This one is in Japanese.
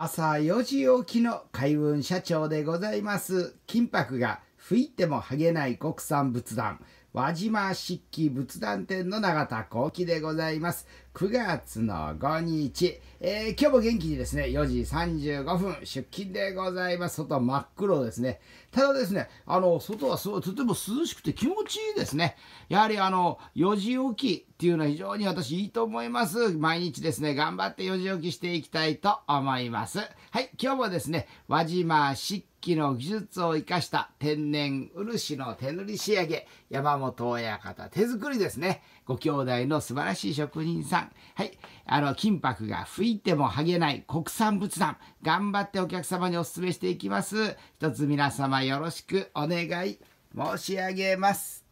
朝4時起きの海運社長でございます。金箔が吹いても剥げない国産仏壇。輪島漆器仏壇店の永田幸喜でございます。9月の5日、えー、今日も元気にですね、4時35分出勤でございます。外は真っ黒ですね。ただですね、あの、外はすごい、とても涼しくて気持ちいいですね。やはりあの、4時起きっていうのは非常に私いいと思います。毎日ですね、頑張って4時起きしていきたいと思います。はい、今日もですね、輪島漆器の技術を生かした天然漆の手塗り仕上げ、山本親方、手作りですね。ご兄弟の素晴らしい職人さん。はい。あの、金箔が吹いても剥げない国産仏壇。頑張ってお客様にお勧めしていきます。一つ皆様よろしくお願い申し上げます。